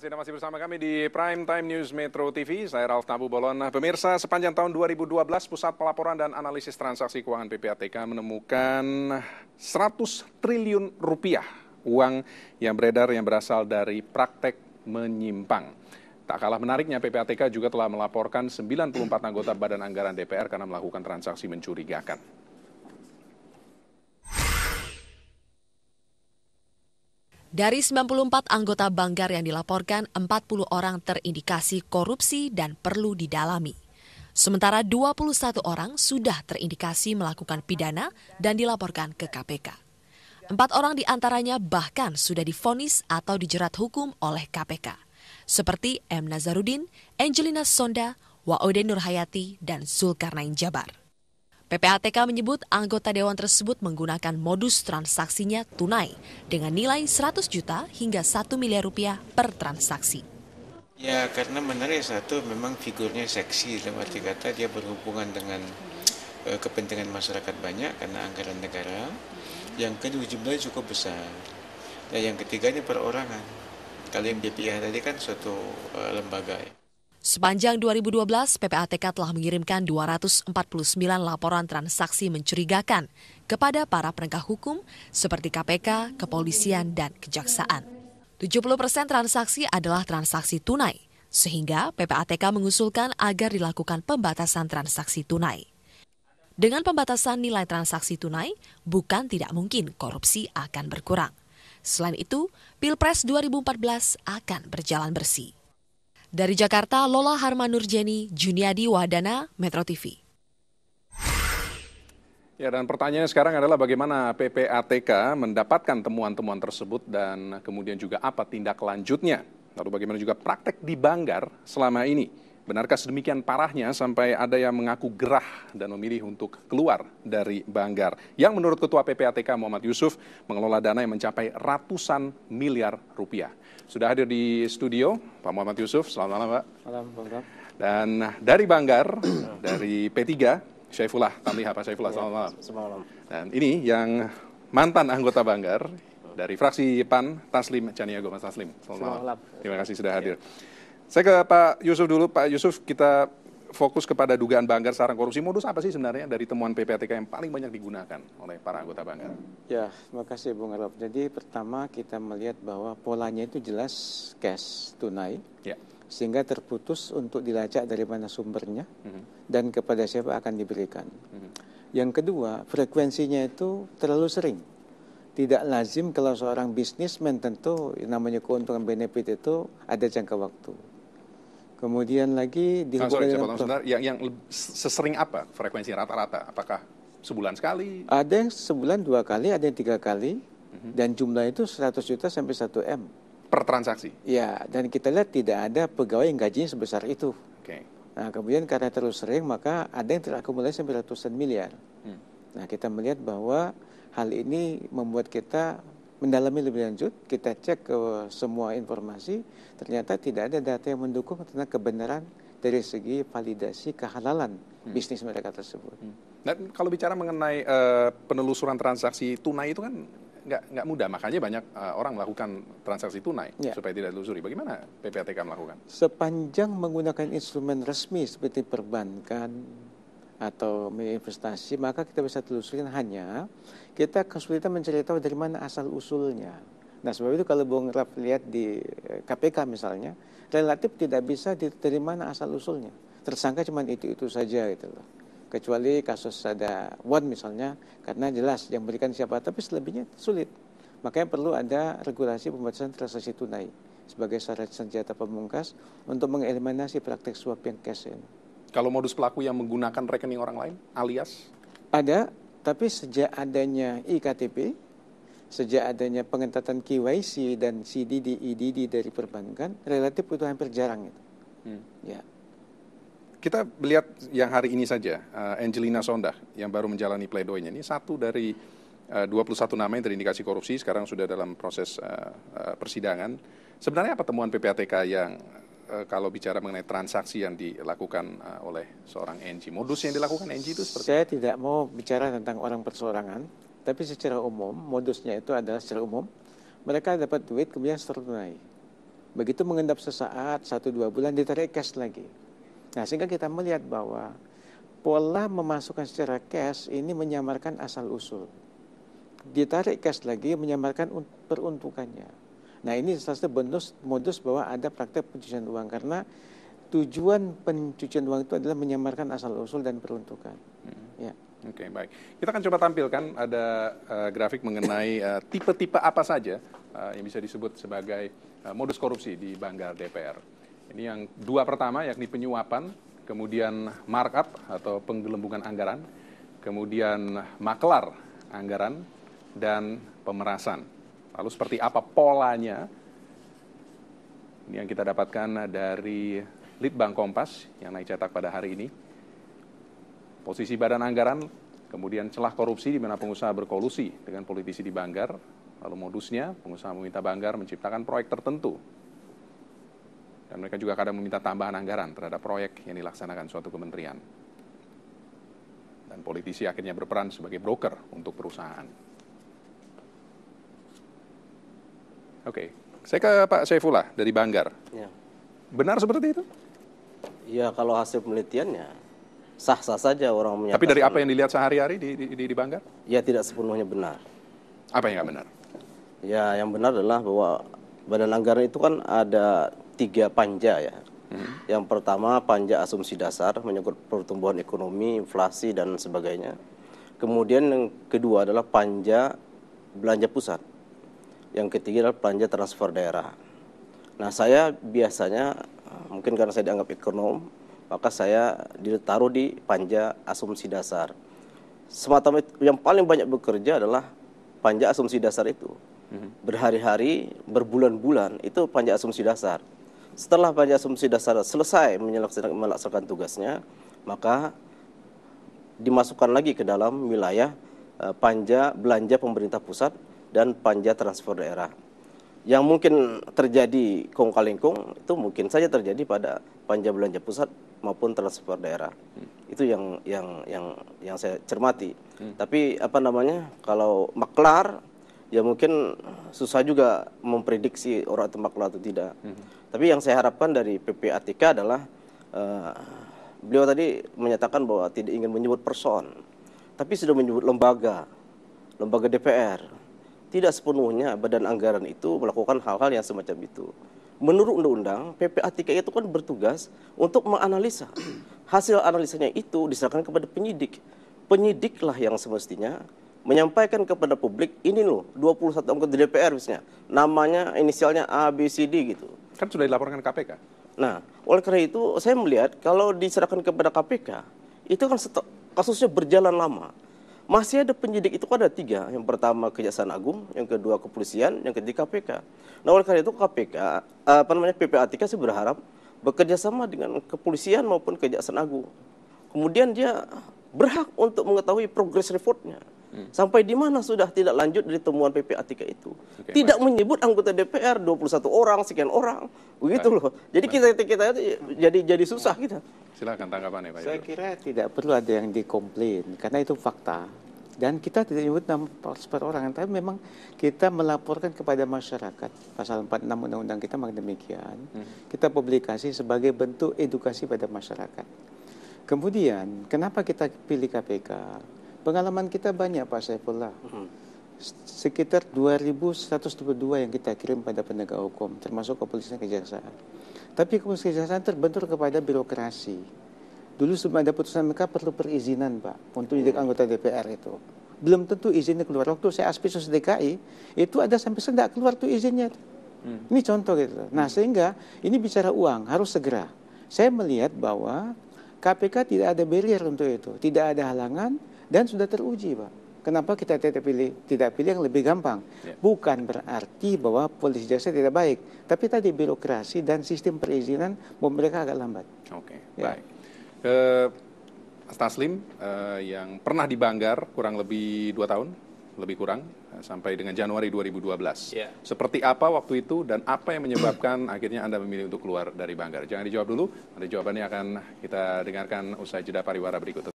kasih Anda masih bersama kami di Prime Time News Metro TV. Saya Ralf Nabu Bolon. Nah, pemirsa, sepanjang tahun 2012, Pusat Pelaporan dan Analisis Transaksi Keuangan PPATK menemukan 100 triliun rupiah uang yang beredar yang berasal dari praktek menyimpang. Tak kalah menariknya, PPATK juga telah melaporkan 94 anggota Badan Anggaran DPR karena melakukan transaksi mencurigakan. Dari 94 anggota Banggar yang dilaporkan, 40 orang terindikasi korupsi dan perlu didalami. Sementara 21 orang sudah terindikasi melakukan pidana dan dilaporkan ke KPK. Empat orang diantaranya bahkan sudah difonis atau dijerat hukum oleh KPK, seperti M. Nazarudin, Angelina Sonda, Waode Nurhayati, dan Zulkarnain Jabar. PPATK menyebut anggota dewan tersebut menggunakan modus transaksinya tunai dengan nilai 100 juta hingga 1 miliar rupiah per transaksi. Ya karena benar ya satu memang figurnya seksi dalam arti kata dia berhubungan dengan uh, kepentingan masyarakat banyak karena anggaran negara. Yang kedua jumlahnya cukup besar. Dan yang ketiganya perorangan. Kalau yang BPIH tadi kan suatu uh, lembaga. Ya. Sepanjang 2012, PPATK telah mengirimkan 249 laporan transaksi mencurigakan kepada para penegak hukum seperti KPK, kepolisian, dan kejaksaan. 70 persen transaksi adalah transaksi tunai, sehingga PPATK mengusulkan agar dilakukan pembatasan transaksi tunai. Dengan pembatasan nilai transaksi tunai, bukan tidak mungkin korupsi akan berkurang. Selain itu, Pilpres 2014 akan berjalan bersih. Dari Jakarta, Lola Harmanurjeni, Juniadi Wahdana, Metro TV. Ya, dan pertanyaannya sekarang adalah bagaimana PPATK mendapatkan temuan-temuan tersebut dan kemudian juga apa tindak lanjutnya. Lalu bagaimana juga praktek di Banggar selama ini. Benarkah sedemikian parahnya sampai ada yang mengaku gerah dan memilih untuk keluar dari Banggar? Yang menurut Ketua PPATK Muhammad Yusuf mengelola dana yang mencapai ratusan miliar rupiah. Sudah hadir di studio Pak Muhammad Yusuf. Selamat malam Pak. Malam Dan dari Banggar, dari P3, Syaifullah Tamliha Pak Syaifullah. Selamat malam. Selamat malam. Dan ini yang mantan anggota Banggar dari fraksi PAN Taslim Caniago Mas Taslim. Selamat, malam. Terima kasih sudah hadir. Iya. Saya ke Pak Yusuf dulu. Pak Yusuf, kita fokus kepada dugaan banggar sarang korupsi. Modus apa sih sebenarnya dari temuan PPATK yang paling banyak digunakan oleh para anggota banggar? Ya, terima kasih Bung Arab. Jadi pertama kita melihat bahwa polanya itu jelas cash tunai. Ya. Sehingga terputus untuk dilacak dari mana sumbernya mm -hmm. dan kepada siapa akan diberikan. Mm -hmm. Yang kedua, frekuensinya itu terlalu sering tidak lazim kalau seorang bisnismen tentu namanya keuntungan benefit itu ada jangka waktu. Kemudian lagi di oh, sorry, sebentar. Yang, yang sesering apa frekuensi rata-rata? Apakah sebulan sekali? Ada yang sebulan dua kali, ada yang tiga kali. Mm -hmm. Dan jumlah itu 100 juta sampai 1 M. Per transaksi? Ya, dan kita lihat tidak ada pegawai yang gajinya sebesar itu. Oke. Okay. Nah, kemudian karena terus sering, maka ada yang terakumulasi sampai ratusan miliar. Hmm. Nah, kita melihat bahwa hal ini membuat kita mendalami lebih lanjut, kita cek ke semua informasi, ternyata tidak ada data yang mendukung tentang kebenaran dari segi validasi kehalalan hmm. bisnis mereka tersebut. Hmm. Dan kalau bicara mengenai uh, penelusuran transaksi tunai itu kan nggak nggak mudah, makanya banyak uh, orang melakukan transaksi tunai ya. supaya tidak dilusuri. Bagaimana PPATK melakukan? Sepanjang menggunakan instrumen resmi seperti perbankan, atau investasi, maka kita bisa telusurin hanya kita kesulitan mencari tahu dari mana asal usulnya. Nah sebab itu kalau Bung Raff lihat di KPK eh, misalnya, relatif tidak bisa dari mana asal usulnya. Tersangka cuma itu-itu saja gitu loh. Kecuali kasus ada one misalnya, karena jelas yang berikan siapa, tapi selebihnya sulit. Makanya perlu ada regulasi pembatasan transaksi tunai sebagai syarat senjata pemungkas untuk mengeliminasi praktek suap yang cash ini. Kalau modus pelaku yang menggunakan rekening orang lain, alias? Ada, tapi sejak adanya IKTP, sejak adanya pengetatan KYC dan CDD, IDD e dari perbankan, relatif itu hampir jarang itu. Hmm. Ya. Kita lihat yang hari ini saja, eh, Angelina Sondah yang baru menjalani pledoinya ini satu dari 21 eh, nama yang terindikasi korupsi sekarang sudah dalam proses eh, persidangan. Sebenarnya apa temuan PPATK yang Eh, kalau bicara mengenai transaksi yang dilakukan eh, oleh seorang NG, modus yang dilakukan NG itu seperti Saya tidak mau bicara tentang orang perseorangan, tapi secara umum modusnya itu adalah secara umum mereka dapat duit kemudian setelah tunai. Begitu mengendap sesaat, satu dua bulan ditarik cash lagi. Nah sehingga kita melihat bahwa pola memasukkan secara cash ini menyamarkan asal usul. Ditarik cash lagi menyamarkan peruntukannya. Nah ini salah satu bonus modus bahwa ada praktek pencucian uang karena tujuan pencucian uang itu adalah menyamarkan asal usul dan peruntukan. Hmm. Ya. Oke okay, baik, kita akan coba tampilkan ada uh, grafik mengenai eh, tipe-tipe uh, apa saja uh, yang bisa disebut sebagai uh, modus korupsi di Banggar DPR. Ini yang dua pertama yakni penyuapan, kemudian markup atau penggelembungan anggaran, kemudian maklar anggaran dan pemerasan. Lalu seperti apa polanya? Ini yang kita dapatkan dari Litbang Kompas yang naik cetak pada hari ini. Posisi badan anggaran, kemudian celah korupsi di mana pengusaha berkolusi dengan politisi di Banggar. Lalu modusnya, pengusaha meminta Banggar menciptakan proyek tertentu. Dan mereka juga kadang meminta tambahan anggaran terhadap proyek yang dilaksanakan suatu kementerian. Dan politisi akhirnya berperan sebagai broker untuk perusahaan. Oke, okay. saya ke Pak Saifullah dari Banggar. Ya. Benar seperti itu? Ya kalau hasil penelitiannya sah-sah saja orang menyatakan. Tapi dari apa yang dilihat sehari-hari di, di, di Banggar? Ya tidak sepenuhnya benar. Apa yang nggak benar? Ya yang benar adalah bahwa badan anggaran itu kan ada tiga panja ya. Hmm. Yang pertama panja asumsi dasar menyangkut pertumbuhan ekonomi, inflasi dan sebagainya. Kemudian yang kedua adalah panja belanja pusat yang ketiga adalah belanja transfer daerah. Nah, saya biasanya mungkin karena saya dianggap ekonom, maka saya ditaruh di panja asumsi dasar. Semata yang paling banyak bekerja adalah panja asumsi dasar itu. Mhm. Berhari-hari, berbulan-bulan itu panja asumsi dasar. Setelah panja asumsi dasar selesai melaksanakan tugasnya, maka dimasukkan lagi ke dalam wilayah eh, panja belanja pemerintah pusat dan panja transfer daerah. Yang mungkin terjadi kong kalingkung itu mungkin saja terjadi pada panja belanja pusat maupun transfer daerah. Hmm. Itu yang yang yang yang saya cermati. Hmm. Tapi apa namanya? Kalau maklar ya mungkin susah juga memprediksi orang itu maklar atau tidak. Hmm. Tapi yang saya harapkan dari PPATK adalah uh, beliau tadi menyatakan bahwa tidak ingin menyebut person, tapi sudah menyebut lembaga, lembaga DPR, tidak sepenuhnya badan anggaran itu melakukan hal-hal yang semacam itu. Menurut undang-undang, PPATK itu kan bertugas untuk menganalisa. Hasil analisanya itu diserahkan kepada penyidik. Penyidiklah yang semestinya menyampaikan kepada publik ini loh 21 anggota DPR misalnya namanya inisialnya A B C D gitu. Kan sudah dilaporkan KPK. Nah, oleh karena itu saya melihat kalau diserahkan kepada KPK itu kan kasusnya berjalan lama masih ada penyidik itu ada tiga. Yang pertama Kejaksaan Agung, yang kedua kepolisian, yang ketiga KPK. Nah oleh karena itu KPK, apa namanya PPATK sih berharap bekerjasama dengan kepolisian maupun Kejaksaan Agung. Kemudian dia berhak untuk mengetahui progres reportnya. Hmm. Sampai di mana sudah tidak lanjut dari temuan PPATK itu. Okay, tidak mas. menyebut anggota DPR 21 orang, sekian orang, begitu loh. Jadi kita, kita kita jadi jadi susah kita. Silakan ya Pak. Saya kira tidak perlu ada yang dikomplain karena itu fakta dan kita tidak menyebut nama per orang tapi memang kita melaporkan kepada masyarakat pasal 46 undang-undang kita memang demikian hmm. kita publikasi sebagai bentuk edukasi pada masyarakat kemudian kenapa kita pilih KPK pengalaman kita banyak Pak Saifullah hmm. sekitar 2122 yang kita kirim pada penegak hukum termasuk kepolisian kejaksaan tapi kepolisian kejaksaan terbentur kepada birokrasi Dulu sebelum ada putusan MK perlu perizinan Pak untuk jadi anggota DPR itu. Belum tentu izinnya keluar. Waktu saya aspisus DKI itu ada sampai sedang keluar tuh izinnya. Hmm. Ini contoh gitu. Nah sehingga ini bicara uang harus segera. Saya melihat bahwa KPK tidak ada barrier untuk itu, tidak ada halangan dan sudah teruji Pak. Kenapa kita tidak pilih tidak pilih yang lebih gampang? Yeah. Bukan berarti bahwa polisi jasa tidak baik, tapi tadi birokrasi dan sistem perizinan mereka agak lambat. Oke, okay, ya. baik ke Staslim Taslim uh, eh, yang pernah di Banggar kurang lebih dua tahun, lebih kurang eh, sampai dengan Januari 2012. Yeah. Seperti apa waktu itu dan apa yang menyebabkan akhirnya Anda memilih untuk keluar dari Banggar? Jangan dijawab dulu, nanti jawabannya akan kita dengarkan usai jeda pariwara berikut.